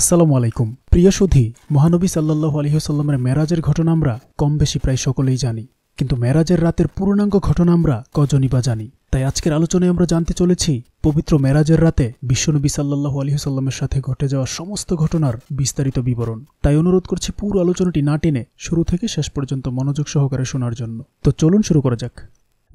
আসসালামু আলাইকুম প্রিয় সুধী মহানবী সাল্লাহ আলহিহসাল্লামের মেরাজের ঘটনা আমরা কম বেশি প্রায় সকলেই জানি কিন্তু মেরাজের রাতের পূর্ণাঙ্গ ঘটনা আমরা কজনই বা জানি তাই আজকের আলোচনায় আমরা জানতে চলেছি পবিত্র মেরাজের রাতে বিশ্বনবী সাল্লাহ আলহিহসাল্লামের সাথে ঘটে যাওয়া সমস্ত ঘটনার বিস্তারিত বিবরণ তাই অনুরোধ করছি পুরো আলোচনাটি না টেনে শুরু থেকে শেষ পর্যন্ত মনোযোগ সহকারে শোনার জন্য তো চলুন শুরু করা যাক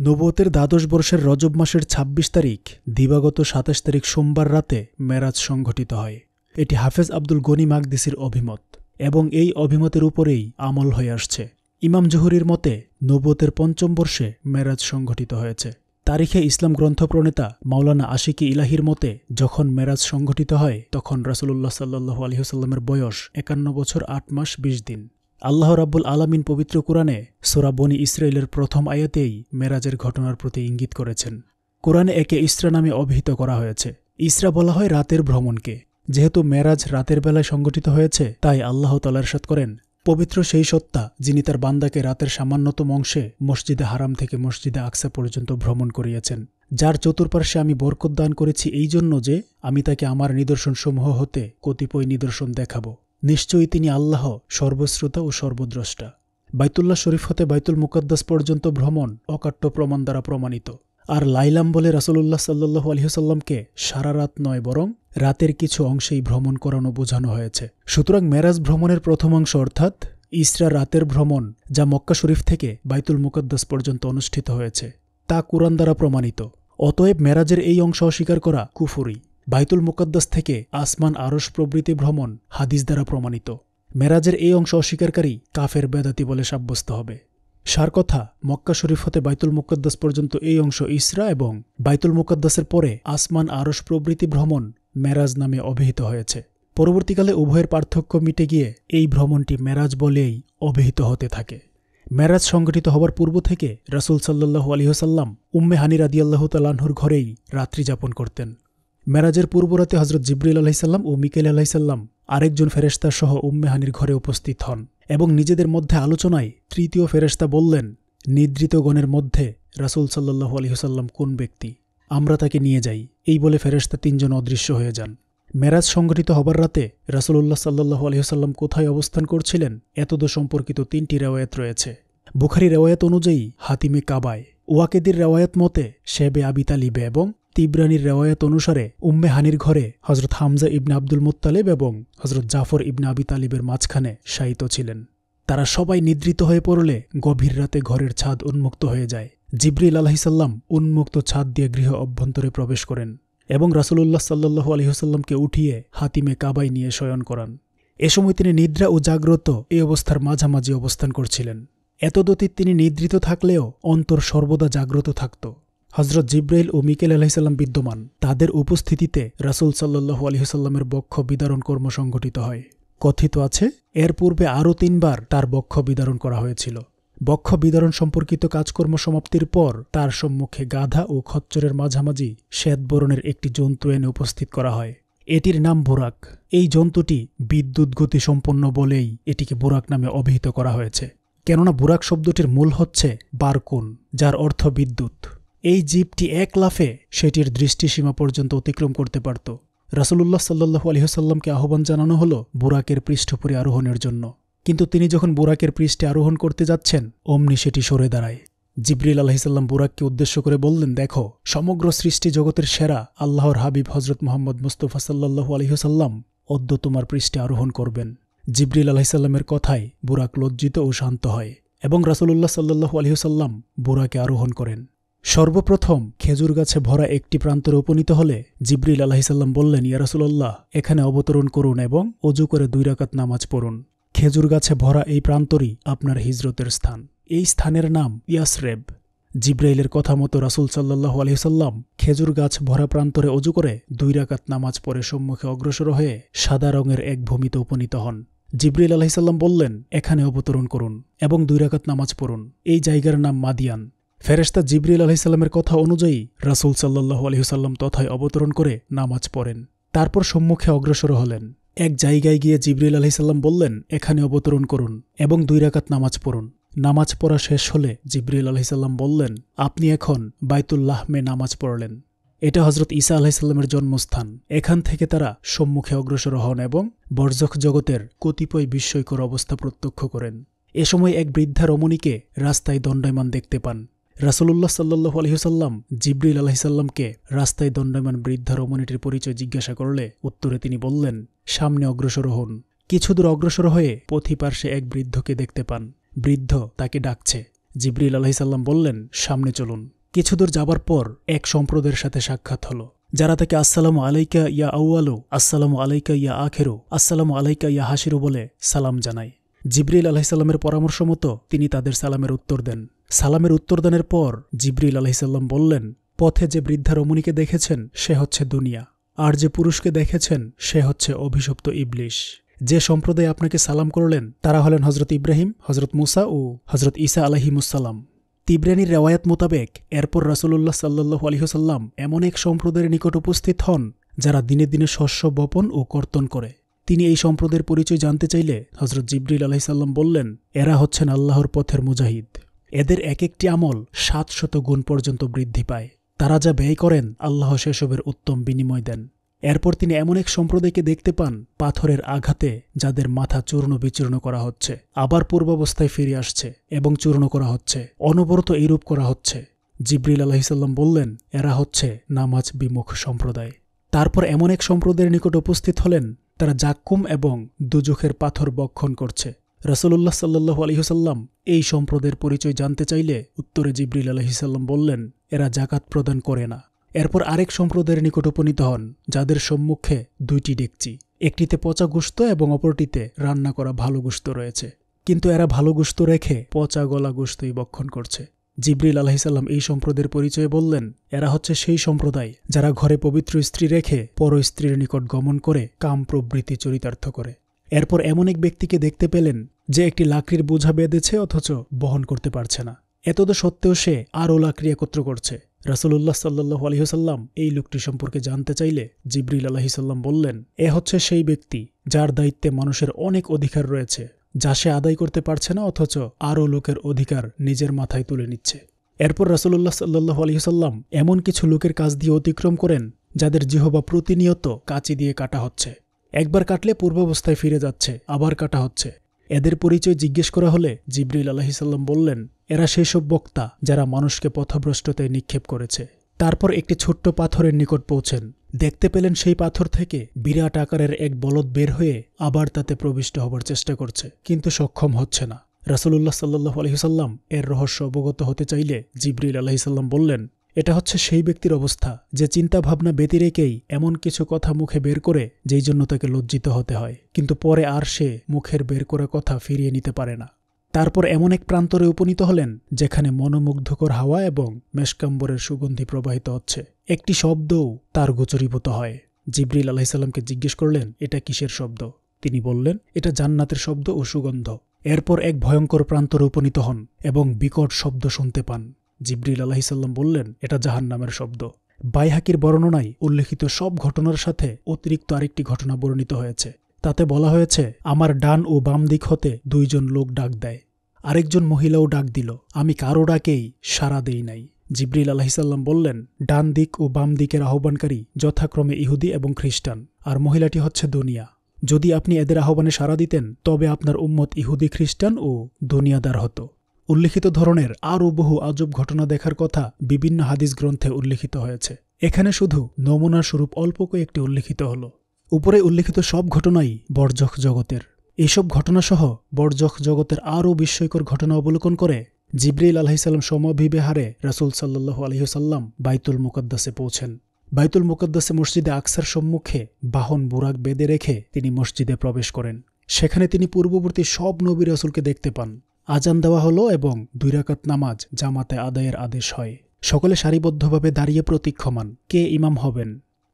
নবতের দ্বাদশ বর্ষের রজব মাসের ২৬ তারিখ দিবাগত সাতাশ তারিখ সোমবার রাতে মেরাজ সংঘটিত হয় এটি হাফেজ আব্দুল গনি মাকদিসির অভিমত এবং এই অভিমতের উপরেই আমল হয়ে আসছে ইমাম জহুরির মতে নব্বতের পঞ্চম বর্ষে মেরাজ সংঘটিত হয়েছে তারিখে ইসলাম গ্রন্থপ্রণেতা মাওলানা আশিকি ইলাহির মতে যখন মেরাজ সংঘটিত হয় তখন রাসুলুল্লাহ সাল্লু আলহিহসাল্লামের বয়স একান্ন বছর আট মাস বিশ দিন আল্লাহ রাব্বুল আলামিন পবিত্র কোরআনে সোরাবনি ইসরায়েলের প্রথম আয়াতেই মেরাজের ঘটনার প্রতি ইঙ্গিত করেছেন কোরআনে একে ইসরা নামে অভিহিত করা হয়েছে ইসরা বলা হয় রাতের ভ্রমণকে যেহেতু মেরাজ রাতের বেলায় সংগঠিত হয়েছে তাই আল্লাহ তালারসাদ করেন পবিত্র সেই সত্তা যিনি তার বান্দাকে রাতের সামান্যতম অংশে মসজিদে হারাম থেকে মসজিদে আকসা পর্যন্ত ভ্রমণ করিয়েছেন যার চতুর্পার্শ্বে আমি বরকত দান করেছি এই জন্য যে আমি তাকে আমার নিদর্শনসমূহ হতে কতিপয় নিদর্শন দেখাব নিশ্চয়ই তিনি আল্লাহ সর্বশ্রোতা ও সর্বদ্রষ্টা বাইতুল্লাহ শরীফ হতে বাইতুল মুকদ্দাস পর্যন্ত ভ্রমণ অকাট্য প্রমাণ দ্বারা প্রমাণিত আর লাইলাম বলে রাসলুল্লাহ সাল্লু আলহিহসাল্লামকে সারা রাত নয় বরং রাতের কিছু অংশেই ভ্রমণ করানো বোঝানো হয়েছে সুতরাং মেরাজ ভ্রমণের প্রথম অংশ অর্থাৎ ইসরা রাতের ভ্রমণ যা মক্কা শরীফ থেকে বাইতুল মুকদ্দাস পর্যন্ত অনুষ্ঠিত হয়েছে তা কোরআন দ্বারা প্রমাণিত অতএব মেরাজের এই অংশ অস্বীকার করা কুফুরি বাইতুল মুকদ্দাস থেকে আসমান আরস প্রবৃতি ভ্রমণ হাদিস দ্বারা প্রমাণিত মেরাজের এই অংশ অস্বীকারকারী কাফের বেদাতি বলে সাব্যস্ত হবে সার কথা মক্কা শরীফ হতে বাইতুল মুকদ্দাস পর্যন্ত এই অংশ ইসরা এবং বাইতুল মুকদ্দাসের পরে আসমান আরস প্রবৃতি ভ্রমণ মেরাজ নামে অভিহিত হয়েছে পরবর্তীকালে উভয়ের পার্থক্য মিটে গিয়ে এই ভ্রমণটি মেরাজ বলেই অভিহিত হতে থাকে মেরাজ সংঘটিত হবার পূর্ব থেকে রাসুল সাল্লু আলিহসাল্লাম উম্মে হানির রাদিয়াল্লাহ তালাহুর ঘরেই রাত্রি যাপন করতেন মেরাজের পূর্বরাতে হজরত জিব্রিল আলাহিসাল্লাম ও মিকেল আলাহিসাল্লাম আরেকজন ফেরেস্তা সহ উম্মে হানির ঘরে উপস্থিত হন এবং নিজেদের মধ্যে আলোচনায় তৃতীয় ফেরেস্তা বললেন নিদ্রিতগণের মধ্যে রাসুল সাল্লাহ আলিহসাল্লাম কোন ব্যক্তি আমরা তাকে নিয়ে যাই এই বলে ফেরেস্তা তিনজন অদৃশ্য হয়ে যান মেরাজ সংঘটিত হবার রাতে রাসুল্লাহ সাল্লাহ আলহিহাল্লাম কোথায় অবস্থান করছিলেন এতদ সম্পর্কিত তিনটি রেওয়ায়ত রয়েছে বুখারি রেওয়ায়ত অনুযায়ী হাতিমে কাবায় ওয়াকেদির রেওয়ায়ত মতে শেবে আবি এবং তিব্রানির রেওয়ায়ত অনুসারে উম্মে হানির ঘরে হজরত হামজা ইবনে আব্দুল মুত্তালেব এবং হজরত জাফর ইবনে আবি তালিবের মাঝখানে শায়িত ছিলেন তারা সবাই নিদ্রিত হয়ে পড়লে গভীর রাতে ঘরের ছাদ উন্মুক্ত হয়ে যায় জিব্রিল আলহিসাল্লাম উন্মুক্ত ছাদ দিয়ে গৃহ অভ্যন্তরে প্রবেশ করেন এবং রাসুলুল্লাহ সাল্লু আলহিহসাল্লামকে উঠিয়ে হাতিমে কাবাই নিয়ে শয়ন করান এ সময় তিনি নিদ্রা ও জাগ্রত এই অবস্থার মাঝামাঝি অবস্থান করছিলেন এতদতীত তিনি নিদ্রিত থাকলেও অন্তর সর্বদা জাগ্রত থাকত হজরত জিব্রাইল ও মিকেল আলাহিসাল্লাম বিদ্যমান তাদের উপস্থিতিতে রাসুল সাল্লু আলহিহসাল্লামের বক্ষ বিদারণ কর্ম সংঘটিত হয় কথিত আছে এর পূর্বে আরও তিনবার তার বক্ষ বিদারণ করা হয়েছিল বক্ষ বিদরণ সম্পর্কিত কাজকর্ম সমাপ্তির পর তার সম্মুখে গাধা ও খচ্চরের মাঝামাঝি শ্বেতবরণের একটি জন্তু এনে উপস্থিত করা হয় এটির নাম বোরাক এই জন্তুটি বিদ্যুৎ গতি সম্পন্ন বলেই এটিকে বোরাক নামে অভিহিত করা হয়েছে কেননা বুরাক শব্দটির মূল হচ্ছে বারকুন যার অর্থ বিদ্যুৎ এই জীবটি এক লাফে সেটির দৃষ্টিসীমা পর্যন্ত অতিক্রম করতে পারত রাসুলুল্লাহ সাল্লু আলহিহসাল্লামকে আহ্বান জানানো হল বুরাকের পৃষ্ঠপুরে আরোহণের জন্য কিন্তু তিনি যখন বুরাকের পৃষ্ঠে আরোহণ করতে যাচ্ছেন অমনি সেটি সরে দাঁড়ায় জিবরিল আলাহিসাল্লাম বুরাককে উদ্দেশ্য করে বললেন দেখো সমগ্র সৃষ্টি জগতের সেরা আল্লাহর হাবিব হজরত মোহাম্মদ মুস্তফা সাল্লু আলহিহসাল্লাম অদ্য তোমার পৃষ্ঠে আরোহণ করবেন জিবরিল আলাহিসাল্লামের কথায় বুরাক লজ্জিত ও শান্ত হয় এবং রাসুল্লাহ সাল্লু আলহিহসাল্লাম বুরাকে আরোহণ করেন সর্বপ্রথম খেজুর গাছে ভরা একটি প্রান্তরে উপনীত হলে জিবরিল আলাহিসাল্লাম বললেন রাসুল্লাহ এখানে অবতরণ করুন এবং অজু করে দুই রাকাত নামাজ পড়ুন খেজুর গাছে ভরা এই প্রান্তরই আপনার হিজরতের স্থান এই স্থানের নাম ইয়াসরেব জিব্রাইলের কথা মতো রাসুল সাল্লাহ আলহিসাল্লাম খেজুর গাছ ভরা প্রান্তরে অজু করে দুই রাকাত নামাজ পরে সম্মুখে অগ্রসর হয়ে সাদা রঙের এক ভূমিতে উপনীত হন জিব্রাইল আলহিসাল্লাম বললেন এখানে অবতরণ করুন এবং দুই রাকাত নামাজ পড়ুন এই জায়গার নাম মাদিয়ান ফেরেস্তা জিব্রিল আলহিসাল্লামের কথা অনুযায়ী রাসুল সাল্লাহ আলহিসাল্লাম তথায় অবতরণ করে নামাজ পড়েন তারপর সম্মুখে অগ্রসর হলেন এক জায়গায় গিয়ে জিবরিল আলহিসাল্লাম বললেন এখানে অবতরণ করুন এবং দুই রাকাত নামাজ পড়ুন নামাজ পড়া শেষ হলে জিবরিল আলহিসাল্লাম বললেন আপনি এখন বায়তুল্লাহমে নামাজ পড়লেন এটা হজরত ঈসা আলাহিসাল্লামের জন্মস্থান এখান থেকে তারা সম্মুখে অগ্রসর হন এবং বর্জক জগতের কতিপয় বিস্ময়কর অবস্থা প্রত্যক্ষ করেন এ সময় এক বৃদ্ধা রমণীকে রাস্তায় দণ্ডায়মান দেখতে পান রাসুলুল্লাহ সাল্লু আলহিসাল্লাম জিব্রিল আলহিসাল্লামকে রাস্তায় দণ্ডমান বৃদ্ধা রমণীটির পরিচয় জিজ্ঞাসা করলে উত্তরে তিনি বললেন সামনে অগ্রসর হন কিছুদূর অগ্রসর হয়ে পথিপার্শ্বে এক বৃদ্ধকে দেখতে পান বৃদ্ধ তাকে ডাকছে জিব্রিল আলহিসাল্লাম বললেন সামনে চলুন কিছুদূর যাবার পর এক সম্প্রদায়ের সাথে সাক্ষাৎ হলো যারা তাকে আসসালামু আলাইকা ইয়া আউয়ালু আসসালামু আলাইকা ইয়া আখেরু আসসালামু আলাইকা ইয়া হাসিরু বলে সালাম জানায় জিব্রিল আলাহিসাল্লামের পরামর্শ মতো তিনি তাদের সালামের উত্তর দেন সালামের উত্তরদানের পর জিব্রিল আলহিসাল্লাম বললেন পথে যে বৃদ্ধা রমণীকে দেখেছেন সে হচ্ছে দুনিয়া আর যে পুরুষকে দেখেছেন সে হচ্ছে অভিশপ্ত ইবলিশ যে সম্প্রদায় আপনাকে সালাম করলেন তারা হলেন হজরত ইব্রাহিম হজরত মুসা ও হজরত ইসা আলহিমুসাল্লাম তিব্রানির রেওয়ায়াত মোতাবেক এরপর রাসুল্লাহ সাল্লু আলহিহসাল্লাম এমন এক সম্প্রদায়ের নিকট উপস্থিত হন যারা দিনে দিনে শস্য বপন ও কর্তন করে তিনি এই সম্প্রদায়ের পরিচয় জানতে চাইলে হজরত জিবরিল আলহিসাল্লাম বললেন এরা হচ্ছেন আল্লাহর পথের মুজাহিদ এদের এক একটি আমল সাত শত গুণ পর্যন্ত বৃদ্ধি পায় তারা যা ব্যয় করেন আল্লাহ সেসবের উত্তম বিনিময় দেন এরপর তিনি এমন এক সম্প্রদায়কে দেখতে পান পাথরের আঘাতে যাদের মাথা চূর্ণ বিচূর্ণ করা হচ্ছে আবার পূর্বাবস্থায় ফিরে আসছে এবং চূর্ণ করা হচ্ছে অনবরত এইরূপ করা হচ্ছে জিব্রিল আলহিসাল্লাম বললেন এরা হচ্ছে নামাজ বিমুখ সম্প্রদায় তারপর এমন এক সম্প্রদায়ের নিকট উপস্থিত হলেন তারা জাক্কুম এবং দুজুখের পাথর বক্ষণ করছে রসুল্লাহ সাল্লু আলহিহসাল্লাম এই সম্প্রদের পরিচয় জানতে চাইলে উত্তরে জিব্রিল আলহিসাল্লাম বললেন এরা জাকাত প্রদান করে না এরপর আরেক সম্প্রদায়ের নিকট উপনীত হন যাদের সম্মুখে দুইটি ডেকচি একটিতে পচা গুস্ত এবং অপরটিতে রান্না করা ভালো গুস্ত রয়েছে কিন্তু এরা ভালো গুস্ত রেখে পচা গলা গুস্তই বক্ষণ করছে জিব্রিল আলাহিসাল্লাম এই সম্প্রদায়ের পরিচয়ে বললেন এরা হচ্ছে সেই সম্প্রদায় যারা ঘরে পবিত্র স্ত্রী রেখে পর স্ত্রীর নিকট গমন করে কাম প্রবৃত্তি চরিতার্থ করে এরপর এমন এক ব্যক্তিকে দেখতে পেলেন যে একটি লাকড়ির বোঝা বেঁধেছে অথচ বহন করতে পারছে না এতদ সত্ত্বেও সে আরও লাকড়ি একত্র করছে রাসুলুল্লাহ সাল্লু আলহিহসাল্লাম এই লোকটি সম্পর্কে জানতে চাইলে জিবরিল আলহিসাল্লাম বললেন এ হচ্ছে সেই ব্যক্তি যার দায়িত্বে মানুষের অনেক অধিকার রয়েছে যা সে আদায় করতে পারছে না অথচ আরও লোকের অধিকার নিজের মাথায় তুলে নিচ্ছে এরপর রাসুল্লাহ সাল্লু আলহিহসাল্লাম এমন কিছু লোকের কাজ দিয়ে অতিক্রম করেন যাদের জিহবা প্রতিনিয়ত কাঁচি দিয়ে কাটা হচ্ছে একবার কাটলে পূর্বাবস্থায় ফিরে যাচ্ছে আবার কাটা হচ্ছে এদের পরিচয় জিজ্ঞেস করা হলে জিবরিল আলাহিসাল্লাম বললেন এরা সেসব বক্তা যারা মানুষকে পথভ্রষ্টতায় নিক্ষেপ করেছে তারপর একটি ছোট্ট পাথরের নিকট পৌঁছেন দেখতে পেলেন সেই পাথর থেকে বিরাট আকারের এক বলদ বের হয়ে আবার তাতে প্রবিষ্ট হবার চেষ্টা করছে কিন্তু সক্ষম হচ্ছে না রাসুল্লাহ সাল্লু আলহিসাল্লাম এর রহস্য অবগত হতে চাইলে জিবরিল আলহিসাল্লাম বললেন এটা হচ্ছে সেই ব্যক্তির অবস্থা যে চিন্তাভাবনা ব্যতী রেখেই এমন কিছু কথা মুখে বের করে যেই জন্য তাকে লজ্জিত হতে হয় কিন্তু পরে আর সে মুখের বের করা কথা ফিরিয়ে নিতে পারে না তারপর এমন এক প্রান্তরে উপনীত হলেন যেখানে মনোমুগ্ধকর হাওয়া এবং মেষকাম্বরের সুগন্ধি প্রবাহিত হচ্ছে একটি শব্দও তার গোচরীভূত হয় জিবরিল আলাহিসাল্লামকে জিজ্ঞেস করলেন এটা কিসের শব্দ তিনি বললেন এটা জান্নাতের শব্দ ও সুগন্ধ এরপর এক ভয়ঙ্কর প্রান্তরে উপনীত হন এবং বিকট শব্দ শুনতে পান জিবরিল আলাহিসাল্লাম বললেন এটা জাহান নামের শব্দ বাইহাকির বর্ণনায় উল্লেখিত সব ঘটনার সাথে অতিরিক্ত আরেকটি ঘটনা বর্ণিত হয়েছে তাতে বলা হয়েছে আমার ডান ও বাম দিক হতে দুইজন লোক ডাক দেয় আরেকজন মহিলাও ডাক দিল আমি কারো ডাকেই সাড়া দেই নাই জিবরিল আলাহিসাল্লাম বললেন ডান দিক ও বাম দিকের আহ্বানকারী যথাক্রমে ইহুদি এবং খ্রিস্টান আর মহিলাটি হচ্ছে দুনিয়া যদি আপনি এদের আহ্বানে সাড়া দিতেন তবে আপনার উম্মত ইহুদি খ্রিস্টান ও দুনিয়াদার হতো উল্লিখিত ধরনের আরও বহু আজব ঘটনা দেখার কথা বিভিন্ন হাদিস গ্রন্থে উল্লিখিত হয়েছে এখানে শুধু নমুনার স্বরূপ অল্প কয়েকটি উল্লিখিত হল উপরে উল্লিখিত সব ঘটনাই বর্জখ জগতের এইসব ঘটনাসহ বর্জখ জগতের আরও বিস্ময়কর ঘটনা অবলোকন করে জিব্রাইল আলাহিসাল্লাম সমভিবেহারে রাসুল সাল্লু আলহিহসাল্লাম বাইতুল মুকদ্দাসে পৌঁছেন বাইতুল মুকদ্দাসে মসজিদে আকসার সম্মুখে বাহন বুরাক বেঁধে রেখে তিনি মসজিদে প্রবেশ করেন সেখানে তিনি পূর্ববর্তী সব নবী রাসুলকে দেখতে পান আজান দেওয়া হলো এবং দুই রাকাত নামাজ জামাতে আদায়ের আদেশ হয় সকলে সারিবদ্ধভাবে দাঁড়িয়ে প্রতীক্ষমান কে ইমাম হবেন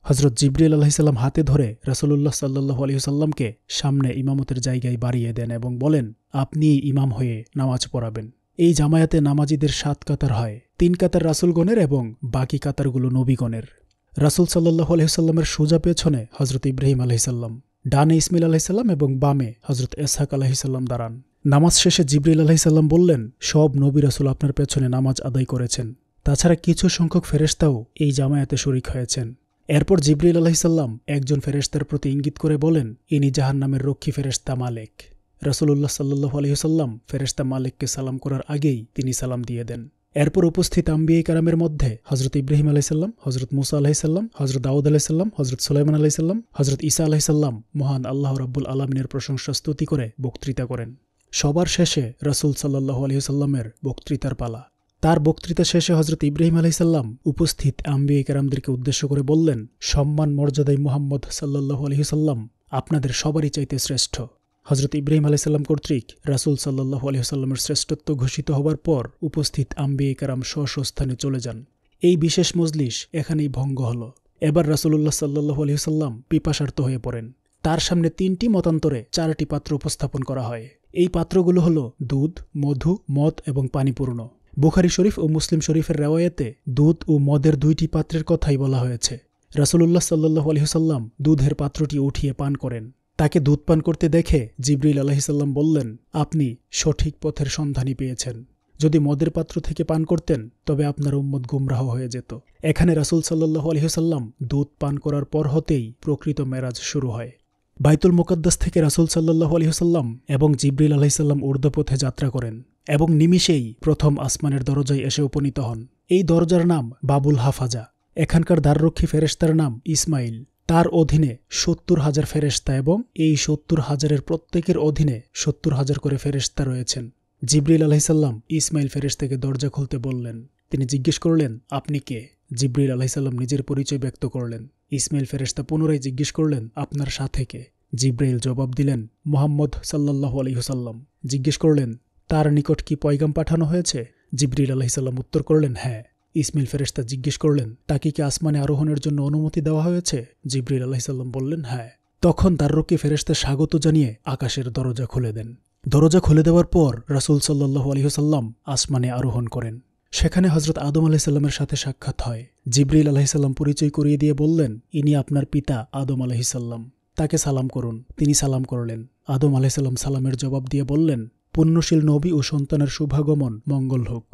হজরত জিবরিল আলাহিসাল্লাম হাতে ধরে রাসুল্লাহ সাল্লু আলহিহাল্লামকে সামনে ইমামতের জায়গায় বাড়িয়ে দেন এবং বলেন আপনি ইমাম হয়ে নামাজ পড়াবেন এই জামায়াতে নামাজিদের সাত কাতার হয় তিন কাতার রাসুলগণের এবং বাকি কাতারগুলো নবীগণের রাসুল সাল্লাহ আলহিহাল্লামের সোজা পেছনে হজরত ইব্রাহিম আলহিসাল্লাম ডানে ইসমিল আলহিসাল্লাম এবং বামে হজরত এসহাক আলহিসাল্লাম দাঁড়ান নামাজ শেষে জিবরিল আলাহিসাল্লাম বললেন সব নবী রাসুল আপনার পেছনে নামাজ আদায় করেছেন তাছাড়া কিছু সংখ্যক ফেরেস্তাও এই জামায়াতে শরিক হয়েছেন এরপর জিবরিল আলাহিসাল্লাম একজন ফেরেস্তার প্রতি ইঙ্গিত করে বলেন ইনি জাহান নামের রক্ষী ফেরেস্তা মালেক রাসুলুল্লাহ সাল্লু আলহিহসাল্লাম ফেরেস্তা মালিককে সালাম করার আগেই তিনি সালাম দিয়ে দেন এরপর উপস্থিত আম্বিয়াই কারামের মধ্যে হজরত ইব্রাহিম আলাইসাল্লাম হজরত মুসা আলাহিসাল্লাম হজরত দাউদ আলাইসাল্লাম হজরত সুলাইমান আলাহিসাল্লাম হজরত ইসা আলাহিসাল্লাম মহান আল্লাহ রাব্বুল আলমিনের প্রশংসা স্তুতি করে বক্তৃতা করেন সবার শেষে রসুল সাল্লাহ আলহিসাল্লামের বক্তৃতার পালা তার বক্তৃতা শেষে হজরত ইব্রাহিম আলহিসাল্লাম উপস্থিত আম্বি একরামদেরকে উদ্দেশ্য করে বললেন সম্মান মর্যাদায় মুহাম্মদ সাল্লাহ আলহিসাল্লাম আপনাদের সবারই চাইতে শ্রেষ্ঠ হজরত ইব্রাহিম আলাইসাল্লাম কর্তৃক রাসুল সাল্লাহ আলহিহাল্লামের শ্রেষ্ঠত্ব ঘোষিত হবার পর উপস্থিত আম্বি কারাম স্বস্থানে চলে যান এই বিশেষ মজলিস এখানেই ভঙ্গ হল এবার রাসুল্লাহ সাল্লাহ আলহিহাল্লাম পিপাসার্থ হয়ে পড়েন তার সামনে তিনটি মতান্তরে চারটি পাত্র উপস্থাপন করা হয় এই পাত্রগুলো হল দুধ মধু মদ এবং পানিপূর্ণ বুখারি শরীফ ও মুসলিম শরীফের রেওয়ায়েতে দুধ ও মদের দুইটি পাত্রের কথাই বলা হয়েছে রাসুলুল্লাহ সাল্লু আলহিহসাল্লাম দুধের পাত্রটি উঠিয়ে পান করেন তাকে দুধ পান করতে দেখে জিবরিল আলহিসাল্লাম বললেন আপনি সঠিক পথের সন্ধানী পেয়েছেন যদি মদের পাত্র থেকে পান করতেন তবে আপনার উম্মদ গুমরাহ হয়ে যেত এখানে রাসুল সাল্লু আলহিহসাল্লাম দুধ পান করার পর হতেই প্রকৃত মেরাজ শুরু হয় বাইতুল মুকদ্দাস থেকে রাসুল সাল্লাহ আলহিহসাল্লাম এবং জিব্রিল আলহিসাল্লাম ঊর্ধ্বপথে যাত্রা করেন এবং নিমিষেই প্রথম আসমানের দরজায় এসে উপনীত হন এই দরজার নাম বাবুল হাফাজা এখানকার দ্বাররক্ষী ফেরেস্তার নাম ইসমাইল তার অধীনে সত্তর হাজার ফেরেস্তা এবং এই সত্তর হাজারের প্রত্যেকের অধীনে সত্তর হাজার করে ফেরেস্তা রয়েছেন জিব্রিল আলহিসাল্লাম ইসমাইল ফেরেস্তাকে দরজা খুলতে বললেন তিনি জিজ্ঞেস করলেন আপনি কে জিব্রিল আলাহিসাল্লাম নিজের পরিচয় ব্যক্ত করলেন ইসমাইল ফেরেস্তা পুনরায় জিজ্ঞেস করলেন আপনার সাথে কে জিব্রাইল জবাব দিলেন মোহাম্মদ সাল্লাহ আলহিহসাল্লাম জিজ্ঞেস করলেন তার নিকট কি পয়গাম পাঠানো হয়েছে জিব্রিল আলহিসাল্লাম উত্তর করলেন হ্যাঁ ইসমিল ফেরেস্তা জিজ্ঞেস করলেন তাকে কি আসমানে আরোহণের জন্য অনুমতি দেওয়া হয়েছে জিব্রিল আলাহিসাল্লাম বললেন হ্যাঁ তখন দাররুকে ফেরেস্তা স্বাগত জানিয়ে আকাশের দরজা খুলে দেন দরজা খুলে দেওয়ার পর রাসুল সাল্লাহ আলহিহসাল্লাম আসমানে আরোহণ করেন সেখানে হজরত আদম আলাইসাল্লামের সাথে সাক্ষাৎ হয় জিবরিল আলাহিসাল্লাম পরিচয় করিয়ে দিয়ে বললেন ইনি আপনার পিতা আদম আলাহিসাল্লাম তাকে সালাম করুন তিনি সালাম করলেন আদম আলাইসাল্লাম সালামের জবাব দিয়ে বললেন পুণ্যশীল নবী ও সন্তানের শুভাগমন মঙ্গল হোক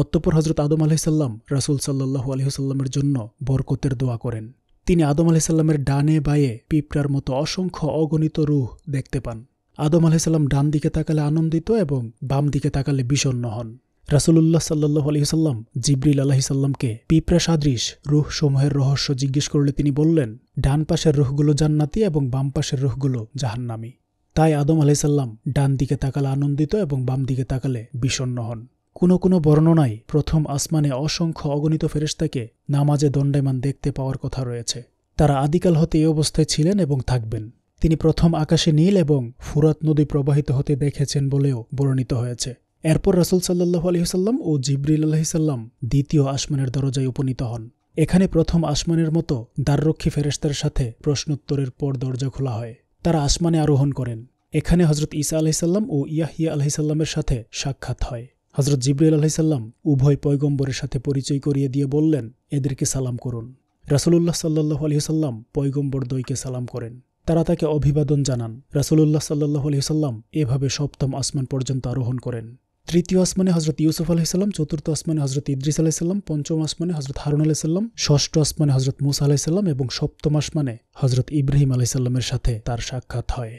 অত্যপর হজরত আদম আলাইসাল্লাম রাসুল সাল্লাহু আলহিহাল্লামের জন্য বরকতের দোয়া করেন তিনি আদম আলাইসাল্লামের ডানে বায়ে পিঁপড়ার মতো অসংখ্য অগণিত রুহ দেখতে পান আদম আলাইসাল্লাম ডান দিকে তাকালে আনন্দিত এবং বাম দিকে তাকালে বিষণ্ন হন রাসুলুল্লাহ সাল্লাহ আলহিসাল্লাম জিব্রিল আলাহিসাল্লামকে পিঁপড়া সাদৃশ রুহ সমূহের রহস্য জিজ্ঞেস করলে তিনি বললেন ডান পাশের রুহগুলো জান্নাতি এবং বাম পাশের রুহগুলো জাহান্নামি তাই আদম আলাইসাল্লাম ডান দিকে তাকালে আনন্দিত এবং বাম দিকে তাকালে বিষণ্ন হন কোনো কোনো বর্ণনায় প্রথম আসমানে অসংখ্য অগণিত ফেরেস্তাকে নামাজে দণ্ডেমান দেখতে পাওয়ার কথা রয়েছে তারা আদিকাল হতে এ অবস্থায় ছিলেন এবং থাকবেন তিনি প্রথম আকাশে নীল এবং ফুরাত নদী প্রবাহিত হতে দেখেছেন বলেও বর্ণিত হয়েছে এরপর রাসুল সাল্লাহ আলহিসাল্লাম ও জিবরিল আলহিসাল্লাম দ্বিতীয় আসমানের দরজায় উপনীত হন এখানে প্রথম আসমানের মতো দ্বাররক্ষী ফেরেস্তার সাথে প্রশ্নোত্তরের পর দরজা খোলা হয় তারা আসমানে আরোহণ করেন এখানে হজরত ইসা আলাইসাল্লাম ও ইয়াহিয়া আলাইসাল্লামের সাথে সাক্ষাৎ হয় হজরত জিবরুল আলাইসাল্লাম উভয় পয়গম্বরের সাথে পরিচয় করিয়ে দিয়ে বললেন এদেরকে সালাম করুন রাসুলুল্লাহ সাল্লাহ আলহিসাল্লাম পয়গম্বরদ্বৈকে সালাম করেন তারা তাকে অভিবাদন জানান রাসুলুল্লাহ সাল্লাহ আলহিসাল্লাম এভাবে সপ্তম আসমান পর্যন্ত আরোহণ করেন তৃতীয় আসমানে হজরত ইউসুফ সাল্লাম চতুর্থ আসমানে হজরত ইদ্রিস সাল্লাম পঞ্চম আসমানে হজরত হারুন আলাইসাল্লাম ষষ্ঠ আসমানে হজরত মুসা সাল্লাম এবং সপ্তম আসমানে হজরত ইব্রাহিম আলাইসাল্লামের সাথে তার সাক্ষাৎ হয়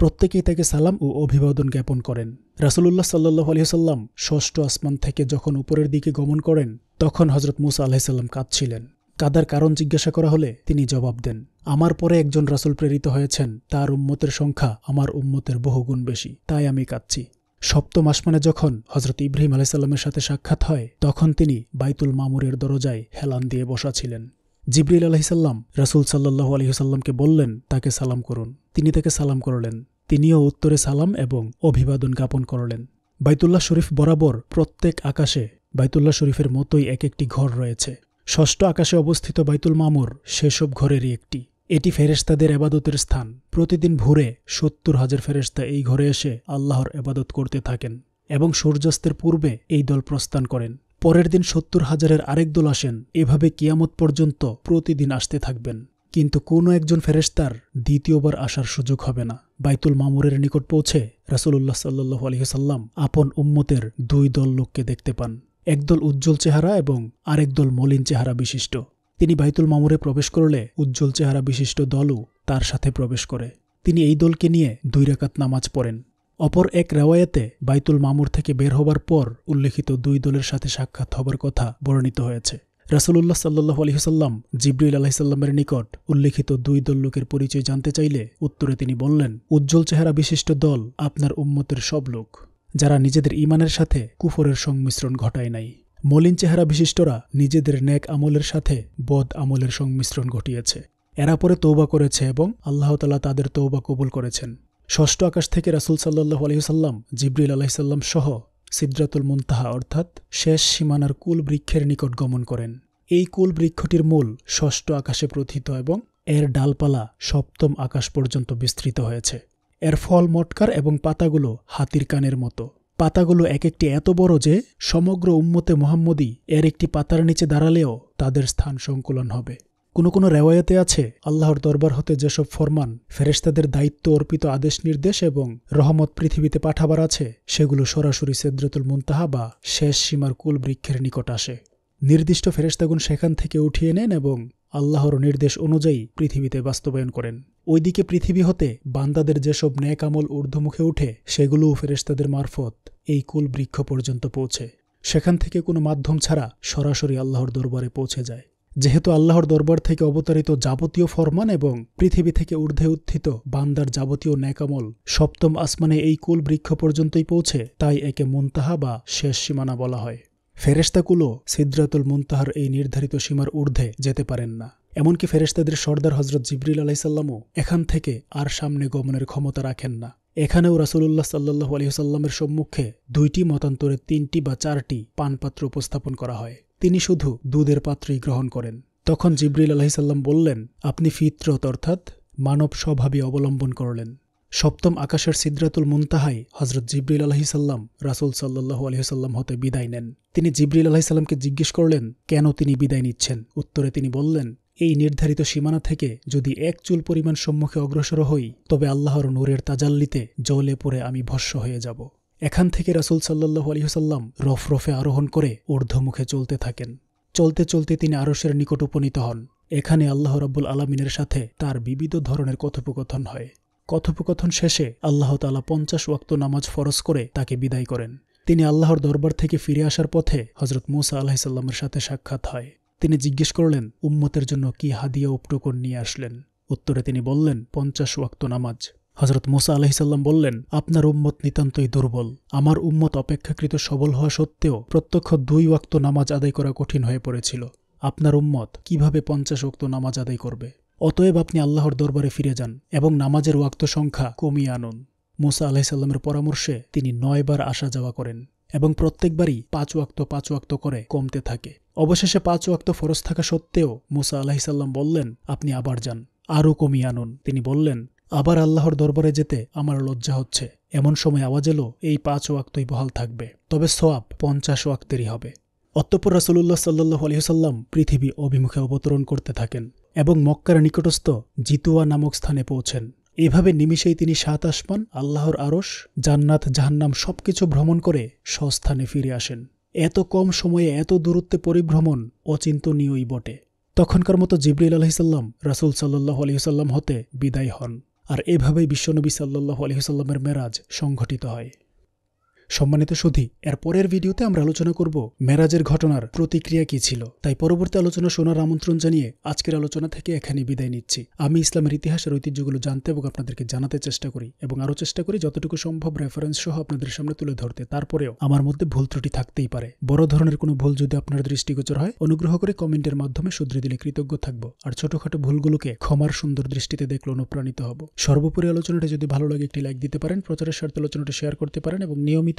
প্রত্যেকেই তাকে সালাম ও অভিবাদন জ্ঞাপন করেন রাসুলুল্লাহ সাল্লাহ সাল্লাম ষষ্ঠ আসমান থেকে যখন উপরের দিকে গমন করেন তখন হজরত মুসা সাল্লাম কাঁদছিলেন কাদার কারণ জিজ্ঞাসা করা হলে তিনি জবাব দেন আমার পরে একজন রাসুল প্রেরিত হয়েছেন তার উম্মতের সংখ্যা আমার উম্মতের বহুগুণ বেশি তাই আমি কাঁদছি সপ্তম আসমানে যখন হজরত ইব্রাহিম আলাইসাল্লামের সাথে সাক্ষাৎ হয় তখন তিনি বাইতুল মামুরের দরজায় হেলান দিয়ে বসা ছিলেন জিবরিল আলহিসাল্লাম রাসুল সাল্লাহ আলহিহাল্লামকে বললেন তাকে সালাম করুন তিনি তাকে সালাম করলেন তিনিও উত্তরে সালাম এবং অভিবাদন জ্ঞাপন করলেন বাইতুল্লাহ শরীফ বরাবর প্রত্যেক আকাশে বাইতুল্লাহ শরীফের মতোই এক একটি ঘর রয়েছে ষষ্ঠ আকাশে অবস্থিত বাইতুল মামুর সেসব ঘরেরই একটি এটি ফেরেস্তাদের এবাদতের স্থান প্রতিদিন ভোরে সত্তর হাজার ফেরেস্তা এই ঘরে এসে আল্লাহর এবাদত করতে থাকেন এবং সূর্যাস্তের পূর্বে এই দল প্রস্থান করেন পরের দিন সত্তর হাজারের আরেক দল আসেন এভাবে কিয়ামত পর্যন্ত প্রতিদিন আসতে থাকবেন কিন্তু কোনো একজন ফেরেস্তার দ্বিতীয়বার আসার সুযোগ হবে না বাইতুল মামুরের নিকট পৌঁছে রাসুল্লাহ সাল্লু আলহিহাল্লাম আপন উম্মতের দুই দল লোককে দেখতে পান একদল উজ্জ্বল চেহারা এবং আরেক দল মলিন চেহারা বিশিষ্ট তিনি বাইতুল মামুরে প্রবেশ করলে উজ্জ্বল চেহারা বিশিষ্ট দলও তার সাথে প্রবেশ করে তিনি এই দলকে নিয়ে দুই রেকাত নামাজ পড়েন অপর এক রেওয়ায়তে বাইতুল মামুর থেকে বের হবার পর উল্লেখিত দুই দলের সাথে সাক্ষাৎ হবার কথা বর্ণিত হয়েছে রাসুল্লাহ সাল্লু আলহিহাল্লাম জিব্রিল আলাহিসাল্লামের নিকট উল্লেখিত দুই দল লোকের পরিচয় জানতে চাইলে উত্তরে তিনি বললেন উজ্জ্বল চেহারা বিশিষ্ট দল আপনার উম্মতের সব লোক যারা নিজেদের ইমানের সাথে কুফরের সংমিশ্রণ ঘটায় নাই মলিন চেহারা বিশিষ্টরা নিজেদের ন্যাক আমলের সাথে বদ আমলের সংমিশ্রণ ঘটিয়েছে এরা পরে তৌবা করেছে এবং আল্লাহ তাদের তৌবা কবুল করেছেন ষষ্ঠ আকাশ থেকে রাসুল সাল্লু আলহিহাল্লাম জিব্রিল আলাহিসাল্লাম সহ সিদ্রাতুল মুন্তাহা অর্থাৎ শেষ সীমানার কুল বৃক্ষের নিকট গমন করেন এই কুল বৃক্ষটির মূল ষষ্ঠ আকাশে প্রথিত এবং এর ডালপালা সপ্তম আকাশ পর্যন্ত বিস্তৃত হয়েছে এর ফল মটকার এবং পাতাগুলো হাতির কানের মতো পাতাগুলো এক একটি এত বড় যে সমগ্র উম্মতে মোহাম্মদী এর একটি পাতার নিচে দাঁড়ালেও তাদের স্থান সংকুলন হবে কোনো কোনো রেওয়ায়তে আছে আল্লাহর দরবার হতে যেসব ফরমান ফেরেস্তাদের দায়িত্ব অর্পিত আদেশ নির্দেশ এবং রহমত পৃথিবীতে পাঠাবার আছে সেগুলো সরাসরি সেদ্রতুল মুন্তাহা বা শেষ সীমার কুল বৃক্ষের নিকট আসে নির্দিষ্ট ফেরেস্তাগুন সেখান থেকে উঠিয়ে নেন এবং আল্লাহর নির্দেশ অনুযায়ী পৃথিবীতে বাস্তবায়ন করেন ওইদিকে পৃথিবী হতে বান্দাদের যেসব ন্যাক আমল ঊর্ধ্বমুখে উঠে সেগুলোও ফেরেস্তাদের মারফত এই কুল বৃক্ষ পর্যন্ত পৌঁছে সেখান থেকে কোনো মাধ্যম ছাড়া সরাসরি আল্লাহর দরবারে পৌঁছে যায় যেহেতু আল্লাহর দরবার থেকে অবতারিত যাবতীয় ফরমান এবং পৃথিবী থেকে ঊর্ধ্বে উত্থিত বান্দার যাবতীয় ন্যাকামল সপ্তম আসমানে এই কুল বৃক্ষ পর্যন্তই পৌঁছে তাই একে মুন্তাহা বা শেষ সীমানা বলা হয় ফেরেস্তাকুলো সিদ্রাতুল মুন্তাহার এই নির্ধারিত সীমার ঊর্ধ্বে যেতে পারেন না এমনকি ফেরেস্তাদের সর্দার হজরত জিবরিল আলাইসাল্লামও এখান থেকে আর সামনে গমনের ক্ষমতা রাখেন না এখানেও রাসুলুল্লাহ সাল্লাহ আলহিহাল্লামের সম্মুখে দুইটি মতান্তরে তিনটি বা চারটি পানপাত্র উপস্থাপন করা হয় তিনি শুধু দুধের পাত্রই গ্রহণ করেন তখন জিবরিল আলাহিসাল্লাম বললেন আপনি ফিতরত অর্থাৎ মানব স্বভাবই অবলম্বন করলেন সপ্তম আকাশের সিদ্রাতুল মুন্তাহাই হজরত জিবরিল আলহিসাল্লাম রাসুল সাল্লাহ আলহিহাল্লাম হতে বিদায় নেন তিনি জিবরিল আলহিসাল্লামকে জিজ্ঞেস করলেন কেন তিনি বিদায় নিচ্ছেন উত্তরে তিনি বললেন এই নির্ধারিত সীমানা থেকে যদি এক চুল পরিমাণ সম্মুখে অগ্রসর হই তবে আল্লাহর নূরের তাজাল্লিতে জলে পড়ে আমি ভস্য হয়ে যাব এখান থেকে রাসুল সাল্লাহ আলহিহসাল্লাম রফরফে আরোহণ করে ঊর্ধ্বমুখে চলতে থাকেন চলতে চলতে তিনি আরসের নিকট উপনীত হন এখানে আল্লাহ রব্বুল আলমিনের সাথে তার বিবিধ ধরনের কথোপকথন হয় কথোপকথন শেষে আল্লাহ তালা পঞ্চাশ ওয়াক্ত নামাজ ফরজ করে তাকে বিদায় করেন তিনি আল্লাহর দরবার থেকে ফিরে আসার পথে হজরত মুসা আলাহিসাল্লামের সাথে সাক্ষাৎ হয় তিনি জিজ্ঞেস করলেন উম্মতের জন্য কি হাদিয়া উপটোকন নিয়ে আসলেন উত্তরে তিনি বললেন পঞ্চাশ ওয়াক্ত নামাজ হজরত মোসা আলহিসাল্লাম বললেন আপনার উম্মত নিতান্তই দুর্বল আমার উম্মত অপেক্ষাকৃত সবল হওয়া সত্ত্বেও প্রত্যক্ষ দুই ওয়াক্ত নামাজ আদায় করা কঠিন হয়ে পড়েছিল আপনার উম্মত কিভাবে পঞ্চাশ ওয়াক্ত নামাজ আদায় করবে অতএব আপনি আল্লাহর দরবারে ফিরে যান এবং নামাজের ওয়াক্ত সংখ্যা কমিয়ে আনুন মোসা আলাহিসাল্লামের পরামর্শে তিনি নয়বার আসা যাওয়া করেন এবং প্রত্যেকবারই পাঁচ ওয়াক্ত পাঁচ ওয়াক্ত করে কমতে থাকে অবশেষে পাঁচ ওয়াক্ত ফরজ থাকা সত্ত্বেও মুসা আলাহিসাল্লাম বললেন আপনি আবার যান আরও কমিয়ে আনুন তিনি বললেন আবার আল্লাহর দরবারে যেতে আমার লজ্জা হচ্ছে এমন সময় আওয়াজ এলো এই পাঁচ ওয়াক্তই বহাল থাকবে তবে সোয়াব পঞ্চাশ ওয়াক্তেরই হবে অত্যপর রাসুল্লাহ সাল্লাহ আলহিহসাল্লাম পৃথিবী অভিমুখে অবতরণ করতে থাকেন এবং মক্কার নিকটস্থ জিতুয়া নামক স্থানে পৌঁছেন এভাবে নিমিষেই তিনি সাত আসমান আল্লাহর আরস জান্নাত জাহান্নাম সবকিছু ভ্রমণ করে স্বস্থানে ফিরে আসেন এত কম সময়ে এত দূরত্বে পরিভ্রমণ অচিন্তনীয়ই বটে তখনকার মতো জিবরিল আলহিসাল্লাম রাসুল সাল্লাহ আলহিসাল্লাম হতে বিদায় হন আর এভাবেই বিশ্বনবী সাল্লু আলহিসাল্লামের মেরাজ সংঘটিত হয় সম্মানিত সুধী এর পরের ভিডিওতে আমরা আলোচনা করব মেরাজের ঘটনার প্রতিক্রিয়া কি ছিল তাই পরবর্তী আলোচনা শোনার আমন্ত্রণ জানিয়ে আজকের আলোচনা থেকে এখানে বিদায় নিচ্ছি আমি ইসলামের ইতিহাসের ঐতিহ্যগুলো জানতে এবং আপনাদেরকে জানাতে চেষ্টা করি এবং আরও চেষ্টা করি যতটুকু সম্ভব রেফারেন্স সহ আপনাদের সামনে তুলে ধরতে তারপরেও আমার মধ্যে ভুল ত্রুটি থাকতেই পারে বড় ধরনের কোনো ভুল যদি আপনার দৃষ্টিগোচর হয় অনুগ্রহ করে কমেন্টের মাধ্যমে শুধরে দিলে কৃতজ্ঞ থাকবো আর ছোটখাটো ভুলগুলোকে ক্ষমার সুন্দর দৃষ্টিতে দেখলে অনুপ্রাণিত হব সর্বোপরি আলোচনাটা যদি ভালো লাগে একটি লাইক দিতে পারেন প্রচারের স্বার্থে আলোচনাটা শেয়ার করতে পারেন এবং নিয়মিত